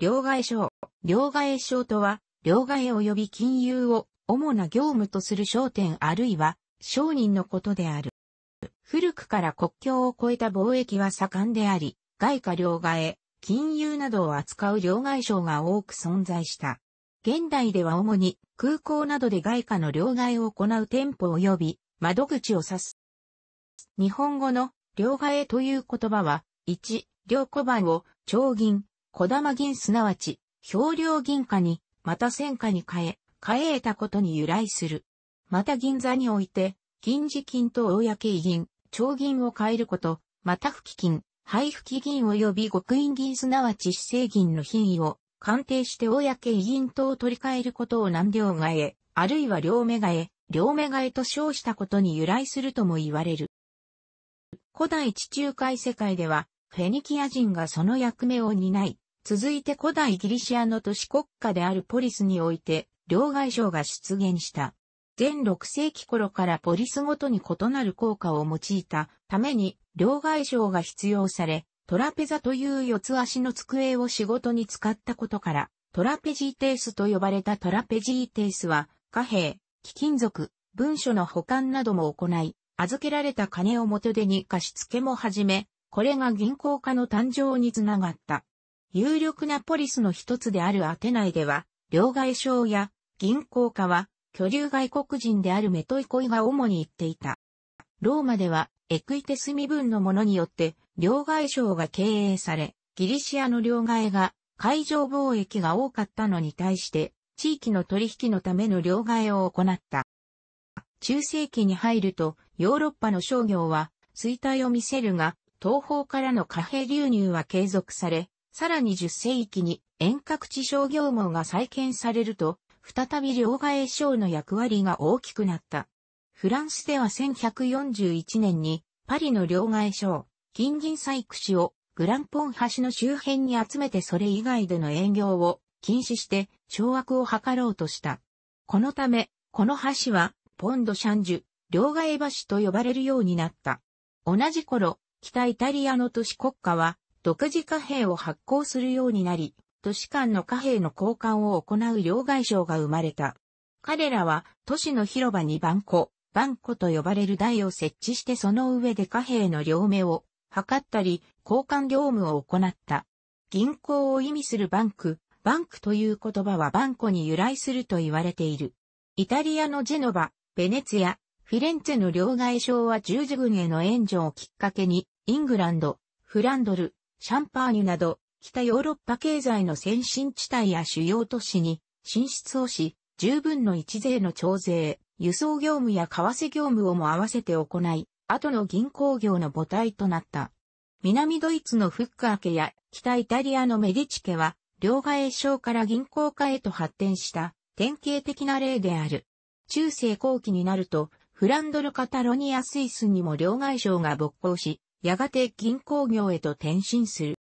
両替商。両替商とは、両替及び金融を主な業務とする商店あるいは商人のことである。古くから国境を越えた貿易は盛んであり、外貨両替、金融などを扱う両替商が多く存在した。現代では主に空港などで外貨の両替を行う店舗及び窓口を指す。日本語の両替という言葉は、1、両小判を、長銀、小玉銀すなわち、漂流銀貨に、また戦貨に変え、変え得たことに由来する。また銀座において、銀次金と公銀、長銀を変えること、また吹金、配吹金銀及び極印銀すなわち市政銀の品位を鑑定して公銀等を取り替えることを何両替え、あるいは両目替え、両目替えと称したことに由来するとも言われる。古代地中海世界では、フェニキア人がその役目を担い、続いて古代ギリシアの都市国家であるポリスにおいて、両外相が出現した。全6世紀頃からポリスごとに異なる効果を用いたために、両外相が必要され、トラペザという四つ足の机を仕事に使ったことから、トラペジーテースと呼ばれたトラペジーテースは、貨幣、貴金属、文書の保管なども行い、預けられた金を元手に貸し付けも始め、これが銀行家の誕生につながった。有力なポリスの一つであるアテナイでは、両替商や銀行家は、居留外国人であるメトイコイが主に言っていた。ローマでは、エクイテス身分のものによって、両替商が経営され、ギリシアの両替が、海上貿易が多かったのに対して、地域の取引のための両替を行った。中世紀に入ると、ヨーロッパの商業は、衰退を見せるが、東方からの貨幣流入は継続され、さらに10世紀に遠隔地商業網が再建されると、再び両替商の役割が大きくなった。フランスでは1141年にパリの両替商、金銀採掘をグランポン橋の周辺に集めてそれ以外での営業を禁止して掌握を図ろうとした。このため、この橋はポンドシャンジュ、両替橋と呼ばれるようになった。同じ頃、北イタリアの都市国家は、独自貨幣を発行するようになり、都市間の貨幣の交換を行う両外相が生まれた。彼らは都市の広場にバンコ、バンコと呼ばれる台を設置してその上で貨幣の両目を測ったり、交換業務を行った。銀行を意味するバンク、バンクという言葉はバンコに由来すると言われている。イタリアのジェノバ、ベネツィア、フィレンツェの両外省は十字軍への援助をきっかけに、イングランド、フランドル、シャンパーニュなど、北ヨーロッパ経済の先進地帯や主要都市に進出をし、十分の一税の徴税、輸送業務や為替業務をも合わせて行い、後の銀行業の母体となった。南ドイツのフッカー家や北イタリアのメディチ家は、両替商から銀行家へと発展した典型的な例である。中世後期になると、フランドル・カタロニア・スイスにも両外相が勃興し、やがて銀行業へと転身する。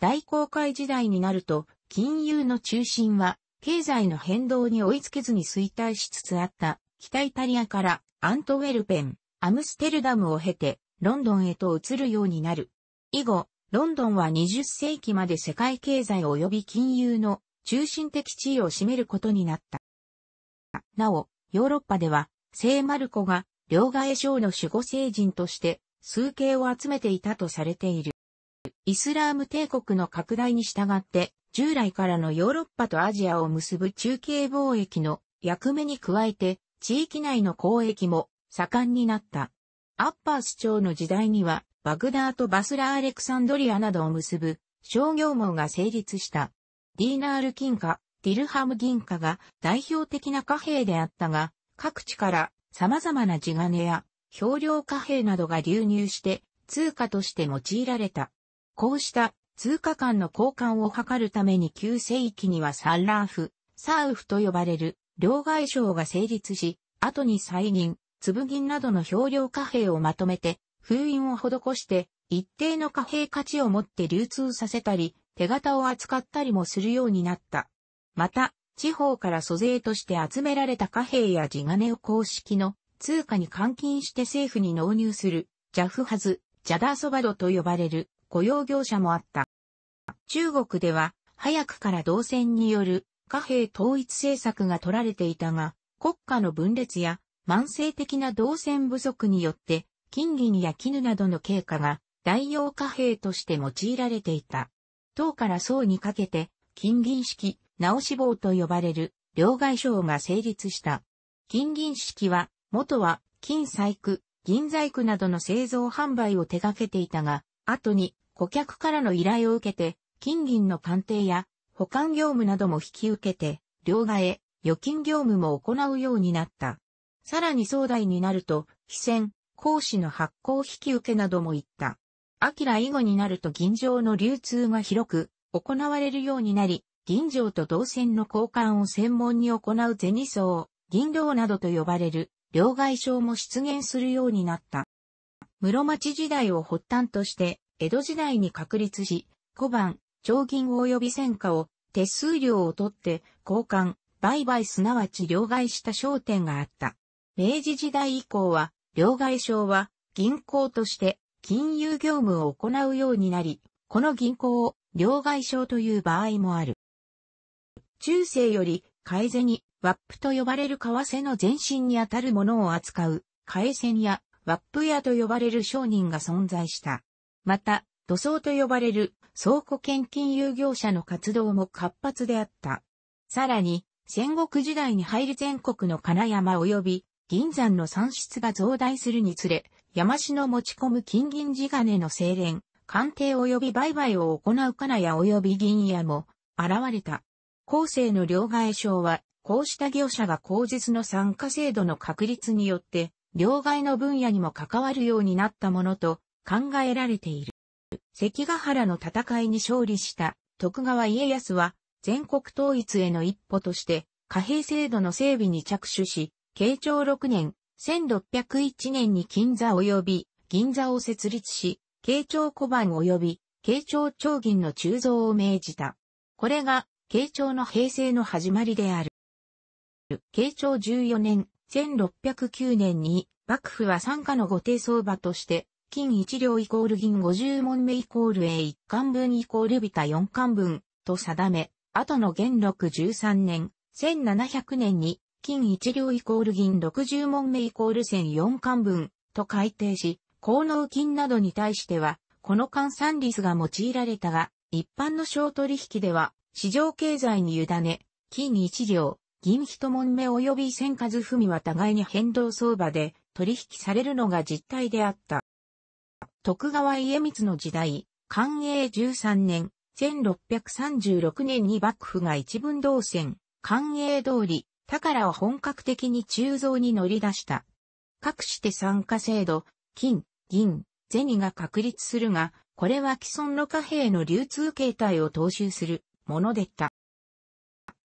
大航海時代になると、金融の中心は、経済の変動に追いつけずに衰退しつつあった、北イタリアからアントウェルペン、アムステルダムを経て、ロンドンへと移るようになる。以後、ロンドンは20世紀まで世界経済及び金融の中心的地位を占めることになった。なお、ヨーロッパでは聖マルコが両替商の守護聖人として数形を集めていたとされている。イスラーム帝国の拡大に従って従来からのヨーロッパとアジアを結ぶ中継貿易の役目に加えて地域内の交易も盛んになった。アッパース朝の時代にはバグダーとバスラ・アレクサンドリアなどを結ぶ商業網が成立した。ディーナール金貨、ディルハム銀貨が代表的な貨幣であったが、各地から様々な地金や氷量貨幣などが流入して通貨として用いられた。こうした通貨間の交換を図るために旧世紀にはサンラーフ、サーフと呼ばれる両外省が成立し、後に再銀、粒銀などの氷量貨幣をまとめて封印を施して一定の貨幣価値を持って流通させたり、手形を扱ったりもするようになった。また、地方から租税として集められた貨幣や地金を公式の通貨に換金して政府に納入する、ジャフハズ、ジャダーソバドと呼ばれる雇用業者もあった。中国では、早くから動線による貨幣統一政策が取られていたが、国家の分裂や慢性的な動線不足によって、金銀や絹などの経過が代用貨幣として用いられていた。唐から宋にかけて、金銀式、直し亡と呼ばれる両替商が成立した。金銀式は、元は金細工、銀細工などの製造販売を手掛けていたが、後に顧客からの依頼を受けて、金銀の鑑定や保管業務なども引き受けて、両替、預金業務も行うようになった。さらに壮大になると、非戦、講師の発行引き受けなども行った。秋以後になると銀城の流通が広く行われるようになり、銀錠と銅線の交換を専門に行う銭層、銀銅などと呼ばれる両替商も出現するようになった。室町時代を発端として、江戸時代に確立し、小判、長銀及び戦果を手数料を取って交換、売買すなわち両替した商店があった。明治時代以降は、両替商は銀行として金融業務を行うようになり、この銀行を両替商という場合もある。中世より、海銭に、ワップと呼ばれる為替の前身にあたるものを扱う、海銭や、ワップ屋と呼ばれる商人が存在した。また、土葬と呼ばれる倉庫献金有業者の活動も活発であった。さらに、戦国時代に入り全国の金山及び銀山の産出が増大するにつれ、山市の持ち込む金銀地金の精錬、鑑定及び売買を行う金屋及び銀屋も現れた。後世の両替商は、こうした業者が口実の参加制度の確立によって、両替の分野にも関わるようになったものと考えられている。関ヶ原の戦いに勝利した徳川家康は、全国統一への一歩として、貨幣制度の整備に着手し、慶長6年、1601年に金座及び銀座を設立し、慶長小判及び慶長長銀の鋳造を命じた。これが慶長の平成の始まりである。慶長14年、1609年に、幕府は参加の御定相場として、金一両イコール銀五十文目イコール A 一巻分イコールビタ四巻分と定め、後の元禄13年、1700年に、金一両イコール銀六十文目イコール千四貫巻分と改定し、高能金などに対しては、この換算率が用いられたが、一般の小取引では、市場経済に委ね、金一両、銀一問目及び千数文は互いに変動相場で取引されるのが実態であった。徳川家光の時代、寛永13年、1636年に幕府が一分動線、寛永通り、宝を本格的に鋳造に乗り出した。各して参加制度、金、銀、銭が確立するが、これは既存の貨幣の流通形態を踏襲するものでった。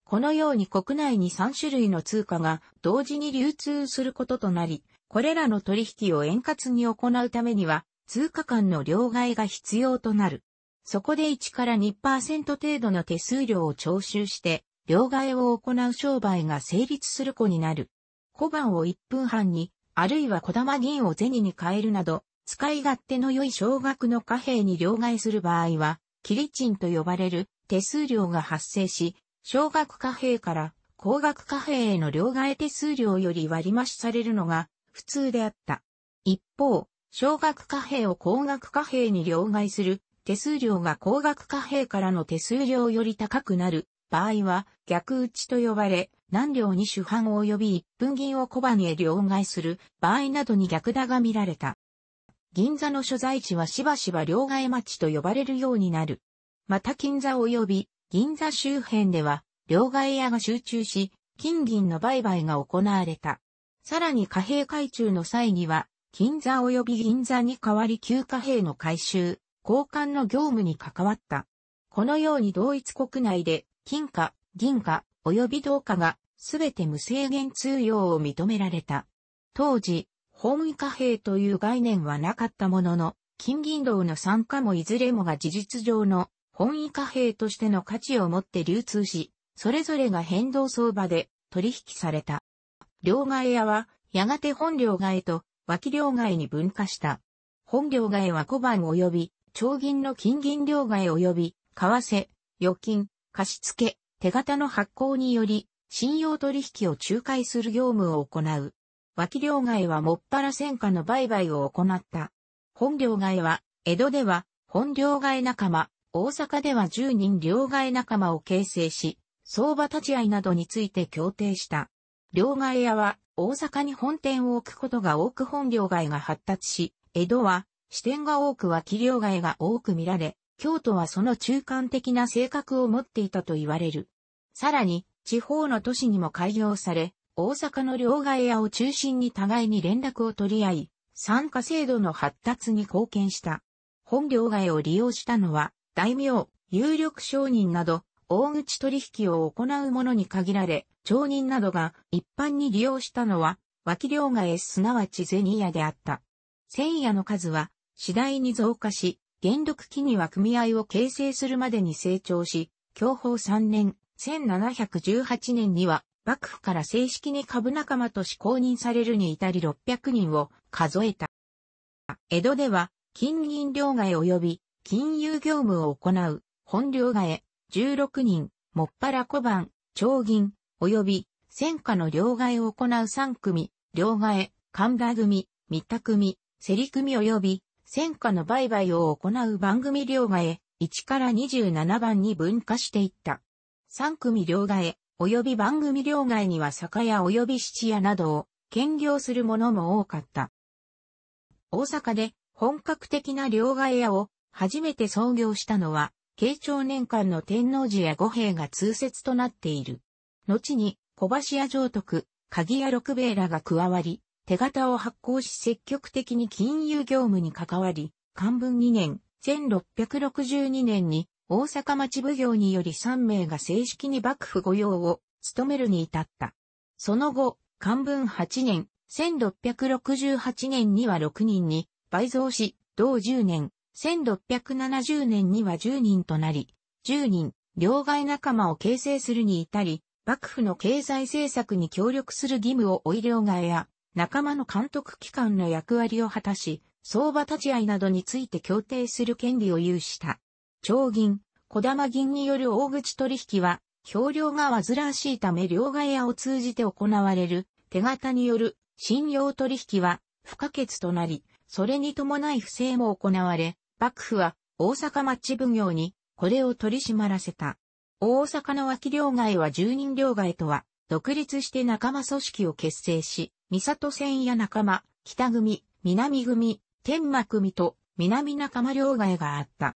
このように国内に3種類の通貨が同時に流通することとなり、これらの取引を円滑に行うためには、通貨間の両替が必要となる。そこで1から2%程度の手数料を徴収して、両替を行う商売が成立する子になる。小判を1分半に、あるいは小玉銀を銭に変えるなど、使い勝手の良い少額の貨幣に両替する場合は、キリチンと呼ばれる手数料が発生し、少額貨幣から高額貨幣への両替手数料より割増されるのが普通であった。一方、少額貨幣を高額貨幣に両替する手数料が高額貨幣からの手数料より高くなる場合は逆打ちと呼ばれ、何両に主犯及び一分銀を小判へ両替する場合などに逆打が見られた。銀座の所在地はしばしば両替町と呼ばれるようになる。また金座及び銀座周辺では、両替屋が集中し、金銀の売買が行われた。さらに貨幣改鋳の際には、金座及び銀座に代わり旧貨幣の回収、交換の業務に関わった。このように同一国内で、金貨、銀貨、及び銅貨が、すべて無制限通用を認められた。当時、本位貨幣という概念はなかったものの、金銀銅の参加もいずれもが事実上の本位貨幣としての価値を持って流通し、それぞれが変動相場で取引された。両替屋は、やがて本両替と脇両替に分化した。本両替は小判及び、長銀の金銀両替及び、為替、預金、貸付、手形の発行により、信用取引を仲介する業務を行う。脇両替はもっぱら戦火の売買を行った。本両替は、江戸では、本両替仲間、大阪では10人両替仲間を形成し、相場立ち合いなどについて協定した。両替屋は大阪に本店を置くことが多く本両替が発達し、江戸は支店が多くは企業が多く見られ、京都はその中間的な性格を持っていたと言われる。さらに、地方の都市にも開業され、大阪の両替屋を中心に互いに連絡を取り合い、参加制度の発達に貢献した。本両替を利用したのは、大名、有力商人など、大口取引を行う者に限られ、町人などが一般に利用したのは、脇両替すなわち銭屋であった。千屋の数は次第に増加し、元禄期には組合を形成するまでに成長し、享保3年、1718年には幕府から正式に株仲間とし公認されるに至り600人を数えた。江戸では金銀両替及び金融業務を行う、本領替え、16人、もっぱら小判、長銀、及び、戦火の両替を行う3組、両替、神田組、三田組、競り組及び、戦火の売買を行う番組両替、1から27番に分化していった。3組両替、及び番組両替には酒屋及び質屋などを兼業するものも多かった。大阪で本格的な両替屋を初めて創業したのは、慶長年間の天皇寺や五兵が通説となっている。後に、小橋屋上徳、鍵屋六兵衛らが加わり、手形を発行し積極的に金融業務に関わり、漢文2年、1662年に大阪町奉行により3名が正式に幕府御用を務めるに至った。その後、漢文8年、1668年には6人に倍増し、同10年、1670年には10人となり、10人、両替仲間を形成するに至り、幕府の経済政策に協力する義務を追い両替や、仲間の監督機関の役割を果たし、相場立ち合いなどについて協定する権利を有した。長銀、小玉銀による大口取引は、表量が煩わしいため両替屋を通じて行われる、手形による信用取引は不可欠となり、それに伴い不正も行われ、幕府は大阪町奉行にこれを取り締まらせた。大阪の脇両外は住人両外とは、独立して仲間組織を結成し、三里線や仲間、北組、南組、天幕組と南仲間両外があった。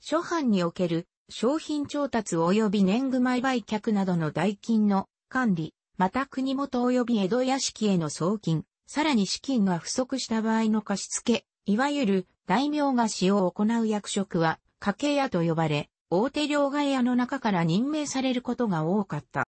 諸藩における商品調達及び年貢米売却などの代金の管理、また国元及び江戸屋敷への送金、さらに資金が不足した場合の貸付、いわゆる大名が使用を行う役職は家計屋と呼ばれ、大手両替屋の中から任命されることが多かった。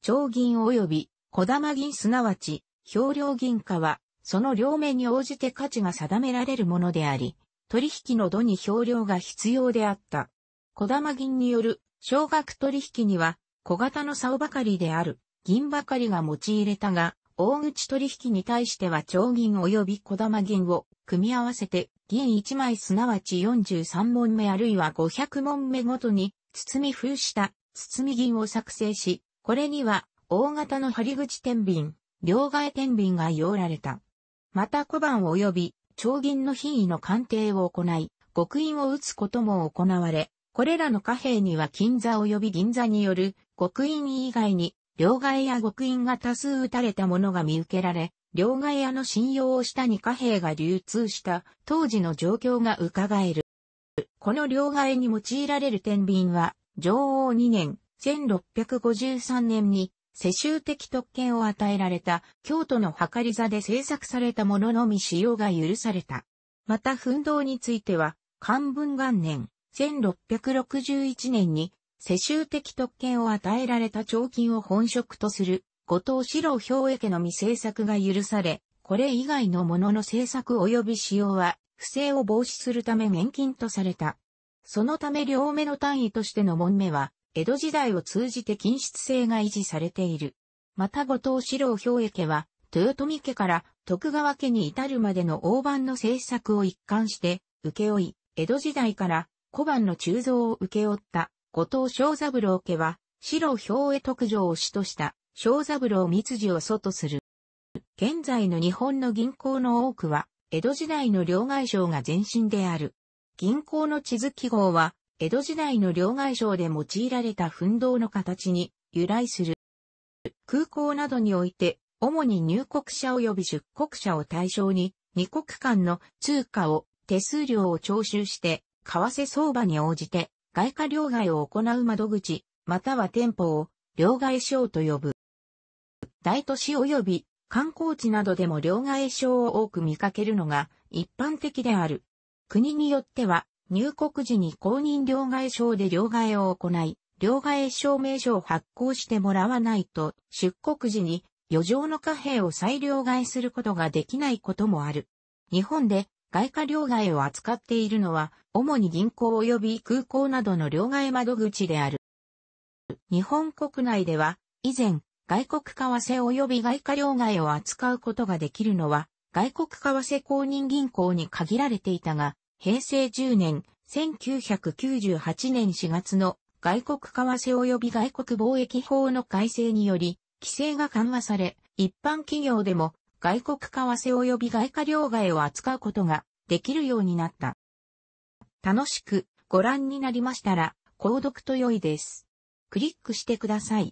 長銀及び小玉銀すなわち表量銀貨は、その両面に応じて価値が定められるものであり、取引の度に表量が必要であった。小玉銀による少額取引には小型の竿ばかりである銀ばかりが用いれたが、大口取引に対しては長銀及び小玉銀を組み合わせて銀1枚すなわち43問目あるいは500問目ごとに包み封した包み銀を作成し、これには大型の張口天秤、両替天秤が用られた。また小判及び長銀の品位の鑑定を行い、極印を打つことも行われ、これらの貨幣には金座及び銀座による極印以外に両替や極印が多数打たれたものが見受けられ、両替屋の信用を下に貨幣が流通した当時の状況が伺える。この両替に用いられる天秤は、上王2年、1653年に世襲的特権を与えられた京都の計り座で制作されたもののみ使用が許された。また、奮闘については、漢文元年、1661年に世襲的特権を与えられた彫金を本職とする、後藤四郎兵衛家の未制作が許され、これ以外のものの制作及び使用は、不正を防止するため厳金とされた。そのため両目の単位としての門目は、江戸時代を通じて均質性が維持されている。また後藤四郎兵衛家は、豊臣家から徳川家に至るまでの大判の政策を一貫して、請負い、江戸時代から小判の鋳造を請け負った後藤正三郎家は、白兵衛特上を主とした正三郎密事を祖とする。現在の日本の銀行の多くは、江戸時代の両外省が前身である。銀行の地図記号は、江戸時代の両外省で用いられた奮闘の形に由来する。空港などにおいて、主に入国者及び出国者を対象に、二国間の通貨を手数料を徴収して、為替相場に応じて外貨両替を行う窓口、または店舗を両替商と呼ぶ。大都市及び観光地などでも両替商を多く見かけるのが一般的である。国によっては入国時に公認両替商で両替を行い、両替証明書を発行してもらわないと出国時に余剰の貨幣を再両替することができないこともある。日本で外貨両替を扱っているのは、主に銀行及び空港などの両替窓口である。日本国内では、以前、外国為替及び外貨両替を扱うことができるのは、外国為替公認銀行に限られていたが、平成10年、1998年4月の外国為替及び外国貿易法の改正により、規制が緩和され、一般企業でも外国為替及び外貨両替を扱うことができるようになった。楽しくご覧になりましたら、購読と良いです。クリックしてください。